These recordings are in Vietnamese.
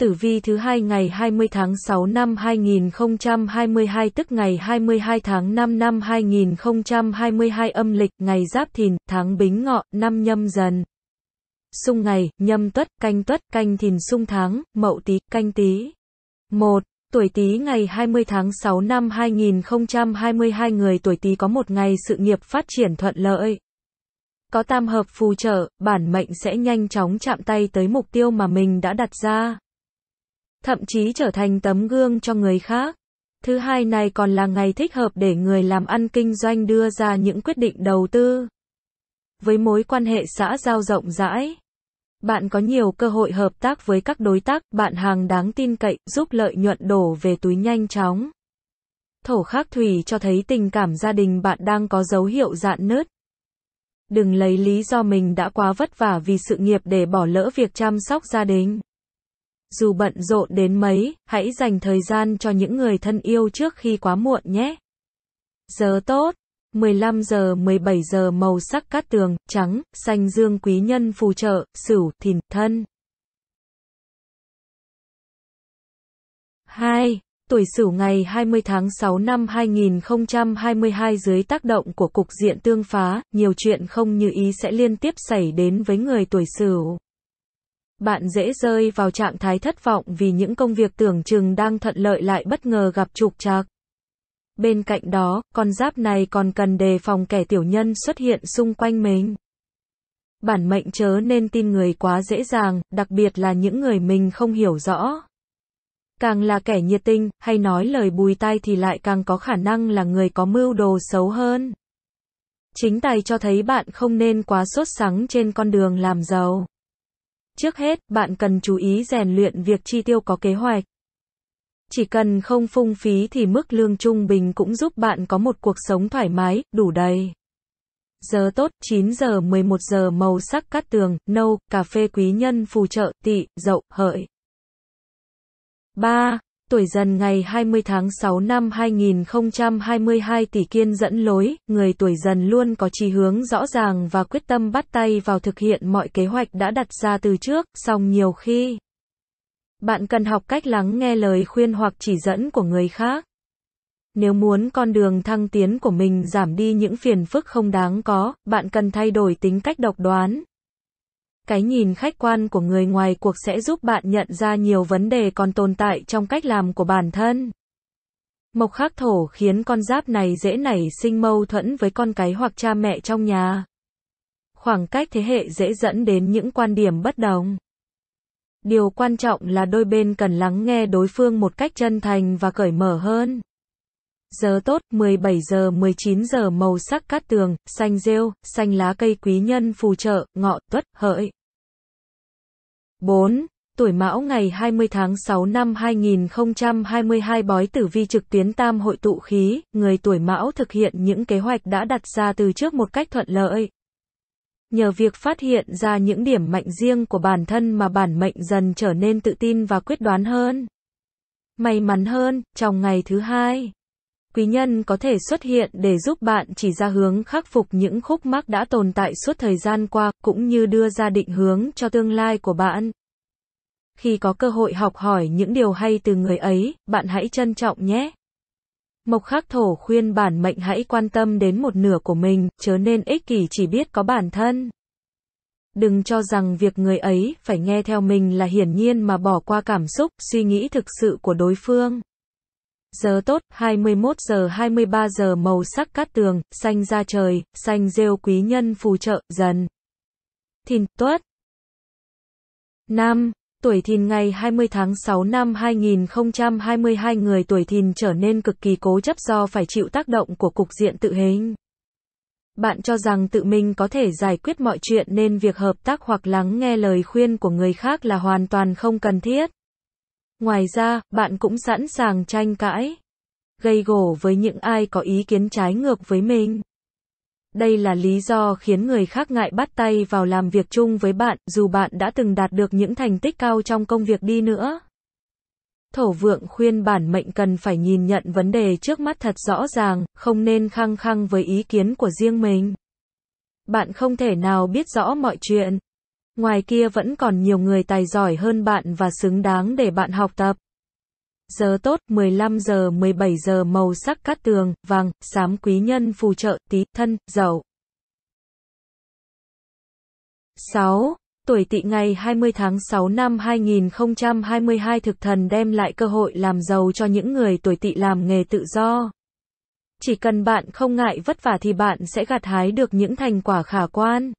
Tử vi thứ hai ngày 20 tháng 6 năm 2022 tức ngày 22 tháng 5 năm 2022 âm lịch, ngày Giáp Thìn, tháng Bính Ngọ, năm Nhâm Dần. Xung ngày, Nhâm Tuất, canh Tuất, canh Thìn xung tháng, Mậu Tý, canh Tý. 1. Tuổi Tý ngày 20 tháng 6 năm 2022 người tuổi Tý có một ngày sự nghiệp phát triển thuận lợi. Có tam hợp phù trợ, bản mệnh sẽ nhanh chóng chạm tay tới mục tiêu mà mình đã đặt ra thậm chí trở thành tấm gương cho người khác. Thứ hai này còn là ngày thích hợp để người làm ăn kinh doanh đưa ra những quyết định đầu tư. Với mối quan hệ xã giao rộng rãi, bạn có nhiều cơ hội hợp tác với các đối tác, bạn hàng đáng tin cậy, giúp lợi nhuận đổ về túi nhanh chóng. Thổ khắc thủy cho thấy tình cảm gia đình bạn đang có dấu hiệu dạn nứt. Đừng lấy lý do mình đã quá vất vả vì sự nghiệp để bỏ lỡ việc chăm sóc gia đình. Dù bận rộn đến mấy, hãy dành thời gian cho những người thân yêu trước khi quá muộn nhé. Giờ tốt 15 giờ 17 giờ màu sắc cát tường, trắng, xanh dương quý nhân phù trợ, sửu, thìn, thân. 2. Tuổi Sửu ngày 20 tháng 6 năm 2022 dưới tác động của cục diện tương phá, nhiều chuyện không như ý sẽ liên tiếp xảy đến với người tuổi Sửu bạn dễ rơi vào trạng thái thất vọng vì những công việc tưởng chừng đang thuận lợi lại bất ngờ gặp trục trặc. Bên cạnh đó, con giáp này còn cần đề phòng kẻ tiểu nhân xuất hiện xung quanh mình. Bản mệnh chớ nên tin người quá dễ dàng, đặc biệt là những người mình không hiểu rõ. Càng là kẻ nhiệt tình, hay nói lời bùi tai thì lại càng có khả năng là người có mưu đồ xấu hơn. Chính tài cho thấy bạn không nên quá sốt sắng trên con đường làm giàu. Trước hết, bạn cần chú ý rèn luyện việc chi tiêu có kế hoạch. Chỉ cần không phung phí thì mức lương trung bình cũng giúp bạn có một cuộc sống thoải mái, đủ đầy. Giờ tốt 9 giờ 11 giờ màu sắc cát tường, nâu, cà phê quý nhân phù trợ, tị, dậu, hợi. 3 tuổi dần ngày 20 tháng 6 năm 2022 tỷ kiên dẫn lối, người tuổi dần luôn có chí hướng rõ ràng và quyết tâm bắt tay vào thực hiện mọi kế hoạch đã đặt ra từ trước, song nhiều khi. Bạn cần học cách lắng nghe lời khuyên hoặc chỉ dẫn của người khác. Nếu muốn con đường thăng tiến của mình giảm đi những phiền phức không đáng có, bạn cần thay đổi tính cách độc đoán, cái nhìn khách quan của người ngoài cuộc sẽ giúp bạn nhận ra nhiều vấn đề còn tồn tại trong cách làm của bản thân. Mộc khắc thổ khiến con giáp này dễ nảy sinh mâu thuẫn với con cái hoặc cha mẹ trong nhà. Khoảng cách thế hệ dễ dẫn đến những quan điểm bất đồng. Điều quan trọng là đôi bên cần lắng nghe đối phương một cách chân thành và cởi mở hơn. Giờ tốt 17 giờ 19 giờ màu sắc cát tường, xanh rêu, xanh lá cây quý nhân phù trợ, ngọ, tuất, hợi. 4. Tuổi Mão ngày 20 tháng 6 năm 2022 bói tử vi trực tuyến tam hội tụ khí, người tuổi Mão thực hiện những kế hoạch đã đặt ra từ trước một cách thuận lợi. Nhờ việc phát hiện ra những điểm mạnh riêng của bản thân mà bản mệnh dần trở nên tự tin và quyết đoán hơn. May mắn hơn, trong ngày thứ hai quý nhân có thể xuất hiện để giúp bạn chỉ ra hướng khắc phục những khúc mắc đã tồn tại suốt thời gian qua, cũng như đưa ra định hướng cho tương lai của bạn. Khi có cơ hội học hỏi những điều hay từ người ấy, bạn hãy trân trọng nhé. Mộc khắc thổ khuyên bản mệnh hãy quan tâm đến một nửa của mình, chớ nên ích kỷ chỉ biết có bản thân. Đừng cho rằng việc người ấy phải nghe theo mình là hiển nhiên mà bỏ qua cảm xúc, suy nghĩ thực sự của đối phương giờ tốt, 21 giờ 23 giờ màu sắc cát tường, xanh da trời, xanh rêu quý nhân phù trợ, dần. Thìn, tuất. năm tuổi thìn ngày 20 tháng 6 năm 2022 người tuổi thìn trở nên cực kỳ cố chấp do phải chịu tác động của cục diện tự hình. Bạn cho rằng tự mình có thể giải quyết mọi chuyện nên việc hợp tác hoặc lắng nghe lời khuyên của người khác là hoàn toàn không cần thiết. Ngoài ra, bạn cũng sẵn sàng tranh cãi, gây gổ với những ai có ý kiến trái ngược với mình. Đây là lý do khiến người khác ngại bắt tay vào làm việc chung với bạn, dù bạn đã từng đạt được những thành tích cao trong công việc đi nữa. Thổ vượng khuyên bản mệnh cần phải nhìn nhận vấn đề trước mắt thật rõ ràng, không nên khăng khăng với ý kiến của riêng mình. Bạn không thể nào biết rõ mọi chuyện, Ngoài kia vẫn còn nhiều người tài giỏi hơn bạn và xứng đáng để bạn học tập. Giờ tốt 15 giờ 17 giờ màu sắc cát tường, vàng, xám quý nhân phù trợ, tí, thân, dậu. 6. Tuổi tỵ ngày 20 tháng 6 năm 2022 thực thần đem lại cơ hội làm giàu cho những người tuổi tỵ làm nghề tự do. Chỉ cần bạn không ngại vất vả thì bạn sẽ gặt hái được những thành quả khả quan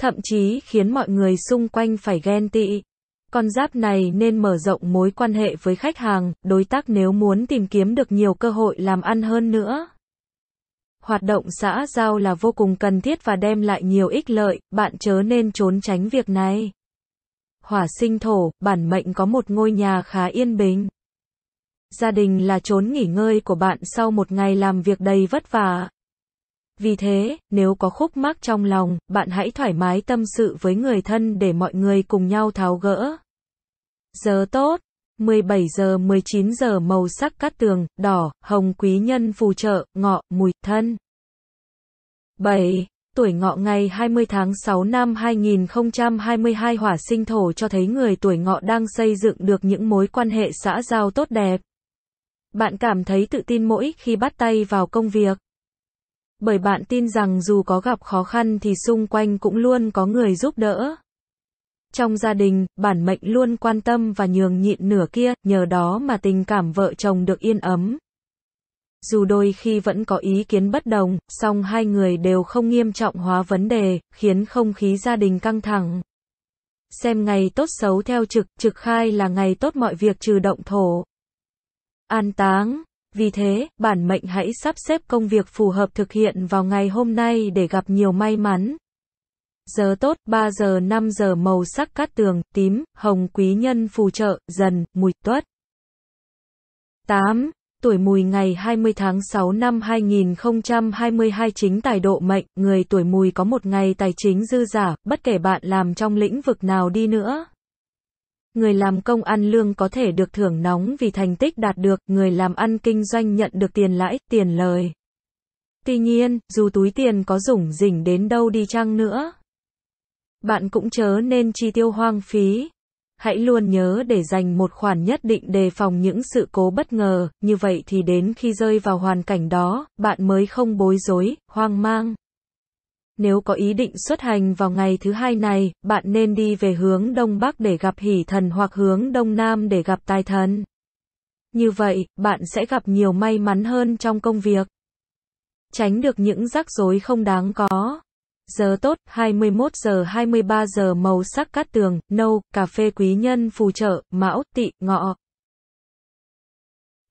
thậm chí khiến mọi người xung quanh phải ghen tị. Con giáp này nên mở rộng mối quan hệ với khách hàng, đối tác nếu muốn tìm kiếm được nhiều cơ hội làm ăn hơn nữa. Hoạt động xã giao là vô cùng cần thiết và đem lại nhiều ích lợi, bạn chớ nên trốn tránh việc này. Hỏa sinh thổ, bản mệnh có một ngôi nhà khá yên bình. Gia đình là chốn nghỉ ngơi của bạn sau một ngày làm việc đầy vất vả, vì thế, nếu có khúc mắc trong lòng, bạn hãy thoải mái tâm sự với người thân để mọi người cùng nhau tháo gỡ. Giờ tốt 17 giờ 19 giờ màu sắc cát tường, đỏ, hồng quý nhân phù trợ, ngọ, mùi, thân. 7. Tuổi ngọ ngày 20 tháng 6 năm 2022 hỏa sinh thổ cho thấy người tuổi ngọ đang xây dựng được những mối quan hệ xã giao tốt đẹp. Bạn cảm thấy tự tin mỗi khi bắt tay vào công việc bởi bạn tin rằng dù có gặp khó khăn thì xung quanh cũng luôn có người giúp đỡ. Trong gia đình, bản mệnh luôn quan tâm và nhường nhịn nửa kia, nhờ đó mà tình cảm vợ chồng được yên ấm. Dù đôi khi vẫn có ý kiến bất đồng, song hai người đều không nghiêm trọng hóa vấn đề, khiến không khí gia đình căng thẳng. Xem ngày tốt xấu theo trực, trực khai là ngày tốt mọi việc trừ động thổ. An táng vì thế, bản mệnh hãy sắp xếp công việc phù hợp thực hiện vào ngày hôm nay để gặp nhiều may mắn. Giờ tốt 3 giờ 5 giờ màu sắc cát tường, tím, hồng quý nhân phù trợ, dần, mùi, tuất. 8. Tuổi mùi ngày 20 tháng 6 năm 2022 chính tài độ mệnh, người tuổi mùi có một ngày tài chính dư giả, bất kể bạn làm trong lĩnh vực nào đi nữa. Người làm công ăn lương có thể được thưởng nóng vì thành tích đạt được, người làm ăn kinh doanh nhận được tiền lãi, tiền lời. Tuy nhiên, dù túi tiền có rủng rỉnh đến đâu đi chăng nữa, bạn cũng chớ nên chi tiêu hoang phí. Hãy luôn nhớ để dành một khoản nhất định đề phòng những sự cố bất ngờ, như vậy thì đến khi rơi vào hoàn cảnh đó, bạn mới không bối rối, hoang mang. Nếu có ý định xuất hành vào ngày thứ hai này, bạn nên đi về hướng Đông Bắc để gặp hỷ thần hoặc hướng Đông Nam để gặp tài thần. Như vậy, bạn sẽ gặp nhiều may mắn hơn trong công việc. Tránh được những rắc rối không đáng có. Giờ tốt, 21 giờ 23 giờ màu sắc cát tường, nâu, cà phê quý nhân phù trợ, mão, tị, ngọ.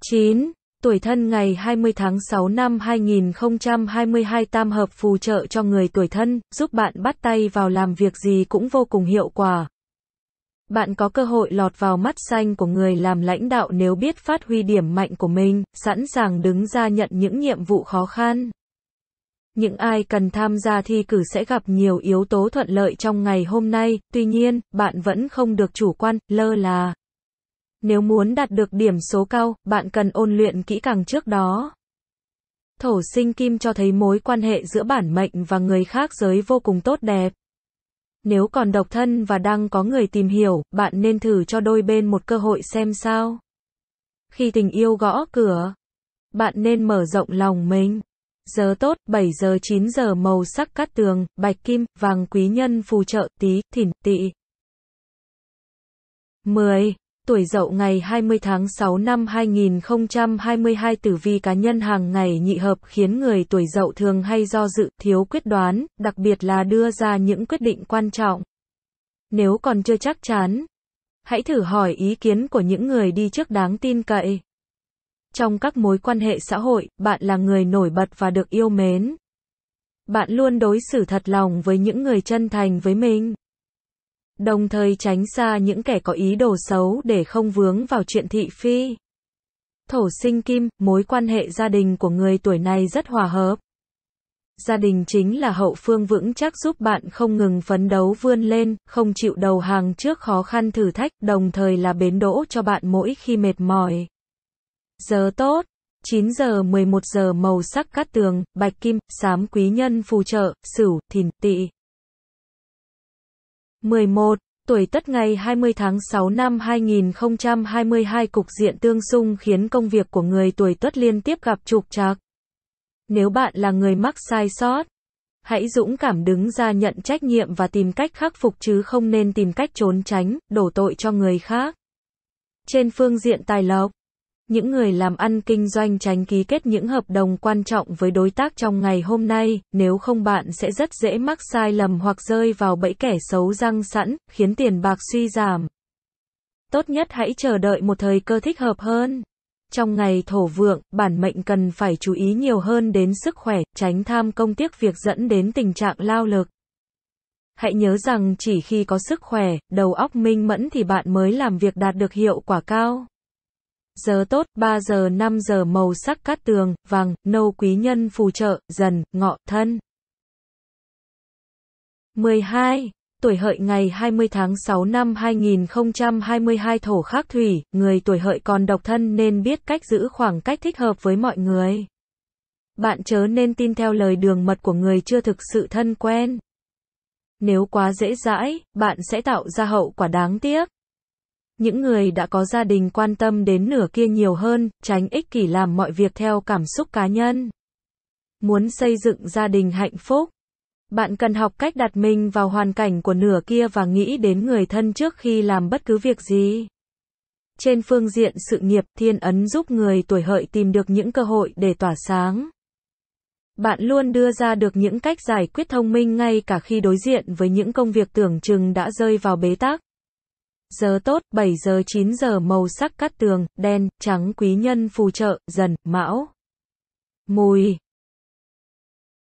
9. Tuổi thân ngày 20 tháng 6 năm 2022 tam hợp phù trợ cho người tuổi thân, giúp bạn bắt tay vào làm việc gì cũng vô cùng hiệu quả. Bạn có cơ hội lọt vào mắt xanh của người làm lãnh đạo nếu biết phát huy điểm mạnh của mình, sẵn sàng đứng ra nhận những nhiệm vụ khó khăn. Những ai cần tham gia thi cử sẽ gặp nhiều yếu tố thuận lợi trong ngày hôm nay, tuy nhiên, bạn vẫn không được chủ quan, lơ là. Nếu muốn đạt được điểm số cao, bạn cần ôn luyện kỹ càng trước đó. Thổ sinh kim cho thấy mối quan hệ giữa bản mệnh và người khác giới vô cùng tốt đẹp. Nếu còn độc thân và đang có người tìm hiểu, bạn nên thử cho đôi bên một cơ hội xem sao. Khi tình yêu gõ cửa, bạn nên mở rộng lòng mình. Giờ tốt, 7 giờ 9 giờ màu sắc cát tường, bạch kim, vàng quý nhân phù trợ, tí, thìn, tị. 10 tuổi Dậu ngày 20 tháng 6 năm 2022 tử vi cá nhân hàng ngày nhị hợp khiến người tuổi Dậu thường hay do dự, thiếu quyết đoán, đặc biệt là đưa ra những quyết định quan trọng. Nếu còn chưa chắc chắn, hãy thử hỏi ý kiến của những người đi trước đáng tin cậy. Trong các mối quan hệ xã hội, bạn là người nổi bật và được yêu mến. Bạn luôn đối xử thật lòng với những người chân thành với mình đồng thời tránh xa những kẻ có ý đồ xấu để không vướng vào chuyện thị phi. Thổ sinh kim, mối quan hệ gia đình của người tuổi này rất hòa hợp. Gia đình chính là hậu phương vững chắc giúp bạn không ngừng phấn đấu vươn lên, không chịu đầu hàng trước khó khăn thử thách, đồng thời là bến đỗ cho bạn mỗi khi mệt mỏi. Giờ tốt 9 giờ 11 giờ màu sắc cát tường, bạch kim, xám quý nhân phù trợ, sửu, thìn, tỵ. 11. Tuổi Tất ngày 20 tháng 6 năm 2022 cục diện tương xung khiến công việc của người tuổi tuất liên tiếp gặp trục trặc. Nếu bạn là người mắc sai sót, hãy dũng cảm đứng ra nhận trách nhiệm và tìm cách khắc phục chứ không nên tìm cách trốn tránh, đổ tội cho người khác. Trên phương diện tài lộc, những người làm ăn kinh doanh tránh ký kết những hợp đồng quan trọng với đối tác trong ngày hôm nay, nếu không bạn sẽ rất dễ mắc sai lầm hoặc rơi vào bẫy kẻ xấu răng sẵn, khiến tiền bạc suy giảm. Tốt nhất hãy chờ đợi một thời cơ thích hợp hơn. Trong ngày thổ vượng, bản mệnh cần phải chú ý nhiều hơn đến sức khỏe, tránh tham công tiếc việc dẫn đến tình trạng lao lực. Hãy nhớ rằng chỉ khi có sức khỏe, đầu óc minh mẫn thì bạn mới làm việc đạt được hiệu quả cao giờ tốt, 3 giờ 5 giờ màu sắc cát tường, vàng, nâu quý nhân phù trợ, dần, ngọ, thân. 12. Tuổi hợi ngày 20 tháng 6 năm 2022 thổ khắc thủy, người tuổi hợi còn độc thân nên biết cách giữ khoảng cách thích hợp với mọi người. Bạn chớ nên tin theo lời đường mật của người chưa thực sự thân quen. Nếu quá dễ dãi, bạn sẽ tạo ra hậu quả đáng tiếc. Những người đã có gia đình quan tâm đến nửa kia nhiều hơn, tránh ích kỷ làm mọi việc theo cảm xúc cá nhân. Muốn xây dựng gia đình hạnh phúc, bạn cần học cách đặt mình vào hoàn cảnh của nửa kia và nghĩ đến người thân trước khi làm bất cứ việc gì. Trên phương diện sự nghiệp, thiên ấn giúp người tuổi hợi tìm được những cơ hội để tỏa sáng. Bạn luôn đưa ra được những cách giải quyết thông minh ngay cả khi đối diện với những công việc tưởng chừng đã rơi vào bế tắc. Giờ tốt, 7 giờ 9 giờ màu sắc cát tường, đen, trắng quý nhân phù trợ, dần, mão. Mùi.